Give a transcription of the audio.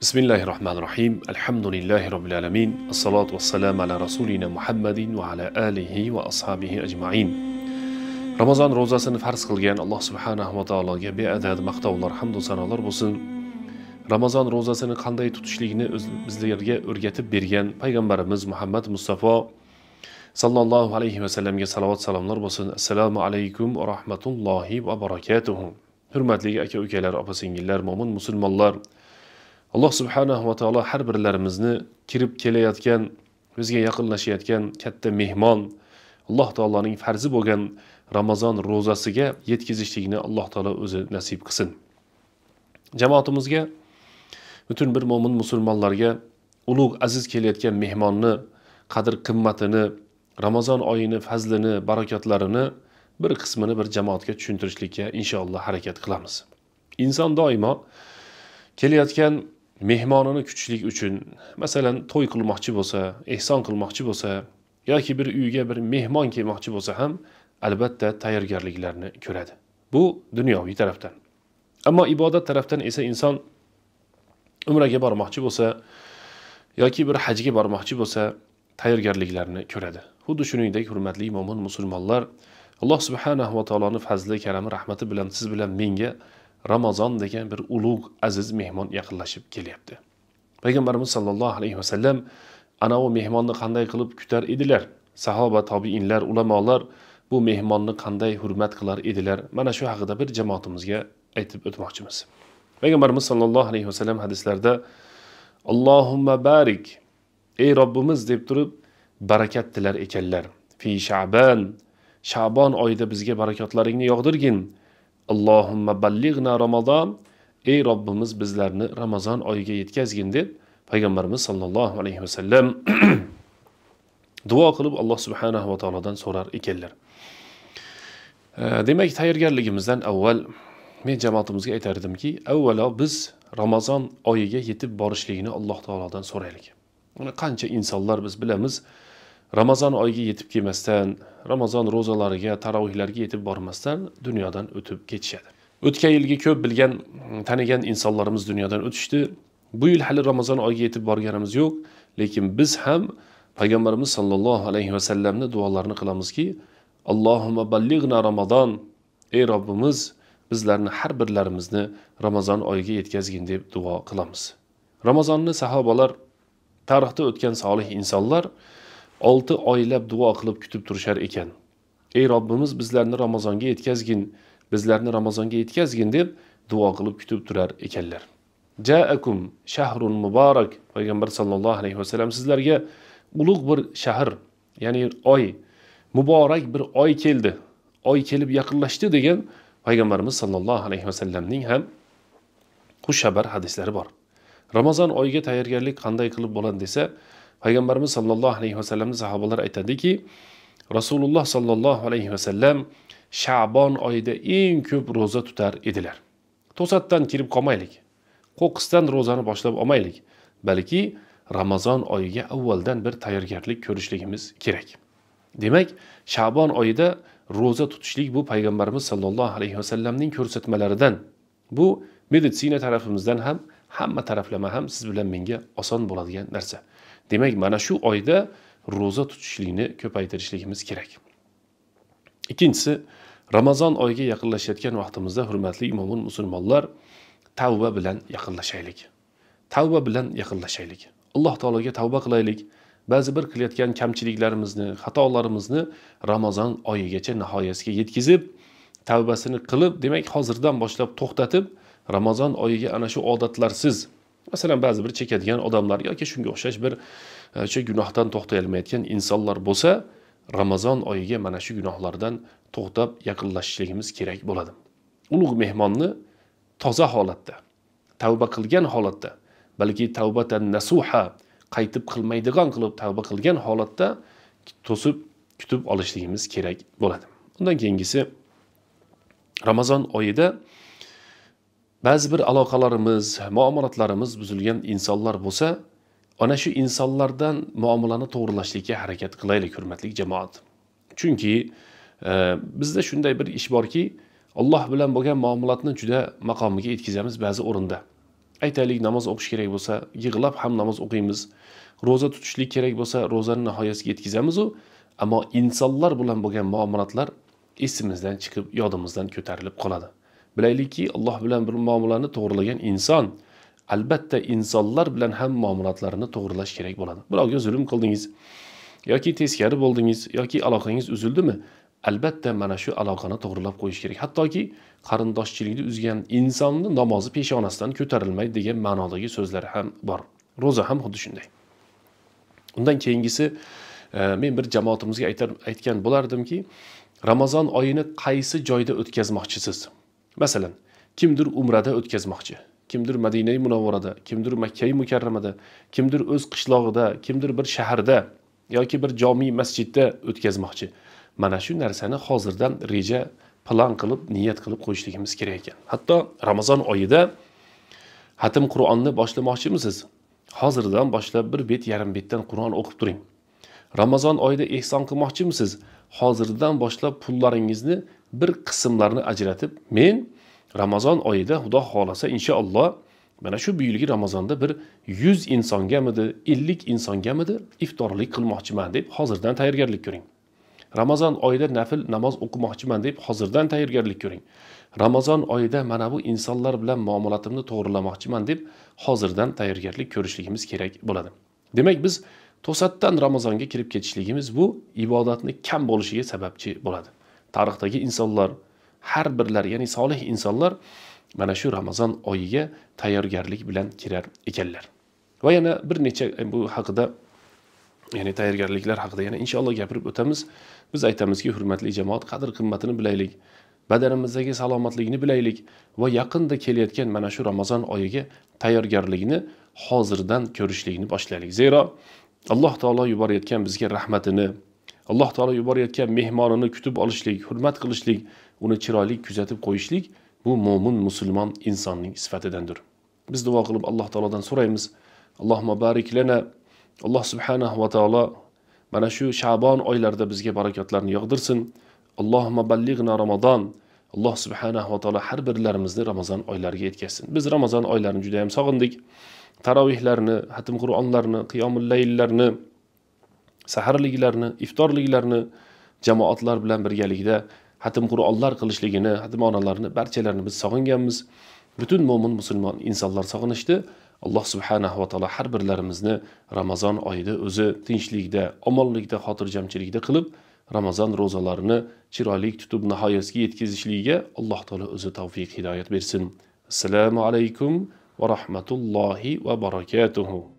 bismillahi rohmanir rohim alhamdulillahi robbil alamin assalotu vassalamu ala rasulina muhammadin va ala alihi va ashabihi ajmain ramazon ro'zasini farz qilgan alloh subhanahu va taologa beadad maqtovlar hamdu sanolar bo'lsin ramazon ro'zasini qanday tutishlikni bizlarga o'rgatib bergan payg'ambarimiz muhammad mustafa sallallohu alayhi vasallamga salovat salomlar bo'lsin assalomu alaykum va rahmatullohi va barakatuhu hurmatli aka ukalar opa singillar mo'min musulmonlar alloh subhanahu va taolo har birlarimizni kirib kelayotgan bizga yaqinlashayotgan katta mehmon alloh taoloning farzi bo'lgan ramazon ro'zasiga yetkazishlikni alloh taolo o'zi nasib qilsin jamoatimizga butun bir mo'min musulmonlarga ulug' aziz kelayotgan mehmonni qadr qimmatini ramazon oyini fazlini barakotlarini bir qismini bir jamoatga tushuntirishlikka inshaalloh harakat qilamiz inson doimo kelayotgan mehmonini kutishlik uchun masalan to'y qilmoqchi bo'lsa ehson qilmoqchi bo'lsa yoki bir uyga bir mehmon kelmoqchi bo'lsa ham albatta tayyorgarliklarni ko'radi bu dunyoviy tarafdan ammo ibodat tarafdan esa inson umraga bormoqchi bo'lsa yoki bir hajga bormoqchi bo'lsa tayyorgarliklarni ko'radi xuddi shuningdek hurmatli mo'min musulmonlar alloh subhanahu va taoloni fazli karami rahmati bilan siz bilan menga ramazon degan bir ulug' aziz mehmon yaqinlashib kelyapti payg'ambarimiz sollallohu alayhi vasallam anavi mehmonni qanday qilib kutar edilar sahoba tobiinlar ulamolar bu mehmonni qanday hurmat qilar edilar mana shu haqida bir jamoatimizga aytib o'tmoqchimiz payg'ambarimiz sollallohu alayhi vasallam hadislarda allohumma barik ey robbimiz deb turib barakat tilar ekanlar fi shaban shabon oyida bizga barakotlaringni yog'dirgin allohimma ballig'na ramazon ey robbimiz bizlarni ramazon oyiga yetkazgin deb payg'ambarimiz sollallohu alayhi vasallam duo qilib alloh subhanahu va taolodan so'rar ekanlar demak tayyorgarligimizdan avval men jamoatimizga aytar edimki avvalo biz ramazon oyiga yetib borishligini alloh taolodan so'raylik qancha insonlar biz bilamiz ramazon oyiga yetib kelmasdan ramazon ro'zalariga tarovihlarga yetib bormasdan dunyodan o'tib ketishadi o'tgan yilgi ko'p bilgan tanigan insonlarimiz dunyodan o'tishdi bu yil hali ramazon oyiga yetib borganimiz yo'q lekin biz ham payg'ambarimiz sollallohu alayhi vasallamni duolarini qilamizki allohumma ballig'na ramazon ey robbimiz bizlarni har birlarimizni ramazon oyiga yetkazgin deb duo qilamiz ramazonni sahobalar tarixda o'tgan solih insonlar olti oylab duo qilib kutib turishar ekan ey robbimiz bizlarni ramazonga yetkazgin bizlarni ramazonga yetkazgin deb duo qilib kutib turar ekanlar jaakum shahrun muborak payg'ambar sallallohu alayhi vasallam sizlarga ulug' bir shahr ya'ni oy muborak bir oy keldi oy kelib yaqinlashdi degan payg'ambarimiz sollallohu alayhi vasallamning ham xushxabar hadislari bor ramazon oyiga tayyorgarlik qanday qilib bo'ladi desa payg'ambarimiz sollallohu alayhi vasallamni sahobalar aytadiki rasululloh sollallohu alayhi vasallam shabon oyida eng ko'p ro'za tutar edilar to'satdan kirib qolmaylik qo'qqisdan ro'zani boshlab olmaylik balki ramazon oyiga avvaldan bir tayyorgarlik ko'rishligimiz kerak demak shabon oyida ro'za tutishlik bu payg'ambarimiz sollallohu alayhi vasallamning ko'rsatmalaridan bu meditsina tarafimizdan ham hamma taraflama ham siz bilan menga oson bo'ladigan narsa demak mana shu oyda ro'za tutishlikni ko'paytirishligimiz kerak ikkinchisi ramazon oyiga yaqinlashayotgan vaqtimizda hurmatli mo'min musulmonlar tavba bilan yaqinlashaylik tavba bilan yaqinlashaylik alloh taologa tavba qilaylik ba'zi bir qilayotgan kamchiliklarimizni xatolarimizni ramazon oyigacha nihoyasiga yetkazib tavbasini qilib demak hozirdan boshlab to'xtatib ramazon oyiga ana shu odatlarsiz masalan ba'zi bir chekadigan odamlar yoki shunga o'xshash bir e, o'sha gunohdan to'xtay olmayotgan insonlar bo'lsa ramazon oyiga mana shu gunohlardan to'xtab yaqinlashishligimiz kerak bo'ladi ulug' mehmonni toza holatda tavba qilgan holatda balki tavbatan nasuha qaytib qilmaydigan qilib tavba qilgan holatda to'sib kutib olishligimiz kerak bo'ladi undan keyingisi ramazon oyida ba'zi bir aloqalarimiz muomalatlarimiz buzilgan insonlar bo'lsa ana shu insonlardan muomalani to'g'irlashlikka harakat qilaylik hurmatli jamoat chunki e, bizda shunday bir ish borki alloh bilan bo'lgan muomalatni juda maqomiga yetkazamiz ba'zi o'rinda aytaylik namoz o'qish kerak bo'lsa yig'lab ham namoz o'qiymiz ro'za tutishlik kerak bo'lsa ro'zani nihoyasiga yetkazamizu ammo insonlar bilan bo'lgan muomalatlar esimizdan chiqib yodimizdan ko'tarilib qoladi bilaylikki alloh bilan bir muomalani to'g'rilagan inson albatta insonlar bilan ham muomalatlarini to'g'rilash kerak bo'ladi birovga zulm qildingiz yoki teskari bo'ldingiz yoki aloqangiz uzildimi albatta mana shu aloqani to'g'rilab qo'yish kerak hattoki qarindoshchilikni uzgan insonni namozi peshonasidan ko'tarilmaydi degan ma'nodagi so'zlar ham bor ro'za ham xuddi shunday undan keyingisi e, men bir jamoatimizga aytgan bo'lardimki ramazon oyini qaysi joyda o'tkazmoqchisiz masalan kimdir umrada o'tkazmoqchi kimdir madinai munavvarada kimdir makkai mukarramada kimdir o'z qishlog'ida kimdir bir shaharda yoki bir jomiy masjidda o'tkazmoqchi mana shu narsani hozirdan reja plan qilib niyat qilib qo'yishligimiz kerak ekan hatto ramazon oyida hatim qur'onni boshlamoqchimisiz hozirdan boshlab bir bet yarim betdan qur'on o'qib turing ramazon oyida ehson qilmoqchimisiz hozirdan boshlab pullaringizni bir qismlarini ajratib men ramazon oyida xudo xohlasa inshaalloh mana shu bu ramazonda bir yuz insongamidi ellik insongamidi iftorlik qilmoqchiman deb hozirdan tayyorgarlik ko'ring ramazon oyida nafl namoz o'qimoqchiman deb hozirdan tayyorgarlik ko'ring ramazon oyida mana bu insonlar bilan muomalatimni to'g'rilamoqchiman deb hozirdan tayyorgarlik ko'rishligimiz kerak bo'ladi demak biz to'satdan ramazonga kirib ketishligimiz bu ibodatni kam bo'lishiga sababchi bo'ladi tarixdagi insonlar har birlari ya'ni solih insonlar mana shu ramazon oyiga tayyorgarlik bilan kirar ekanlar va yana bir necha e, bu haqida ya'ni tayyorgarliklar haqida yana inshaalloh gapirib o'tamiz biz aytamizki hurmatli jamoat qadr qimmatini bilaylik badanimizdagi salomatligini bilaylik va yaqinda kelayotgan mana shu ramazon oyiga tayyorgarlikni hozirdan ko'rishlikni boshlaylik zero alloh taolo yuborayotgan bizga rahmatini alloh taolo yuborayotgan mehmonini kutib olishlik hurmat qilishlik uni chiroyli kuzatib qo'yishlik bu mo'min musulmon insonning sifatidandir biz duo qilib alloh taolodan so'raymiz alloh bariklana alloh subhanahu va taolo mana shu shabon oylarida bizga barakotlarni yog'dirsin alloh maballig'na ramazon alloh subhanahu va taolo har birlarimizni ramazon oylariga yetkazsin biz ramazon oylarini juda ham sog'indik tarovihlarni hatim qur'onlarni qiyomul layllarni saharliklarni iftorliklarni jamoatlar bilan birgalikda hatim qur'onlar qilishligini hatim onalarni barchalarini biz sog'inganmiz butun mo'min musulmon insonlar sog'inishdi alloh subhanahu va taolo har birlarimizni ramazon oyida o'zi tinchlikda omonlikda xotirjamchilikda qilib ramazon ro'zalarini chiroyli tutib nihoyasiga yetkazishligiga alloh taolo o'zi tavfiq hidoyat bersin assalomu alaykum ورحمة الله وبركاته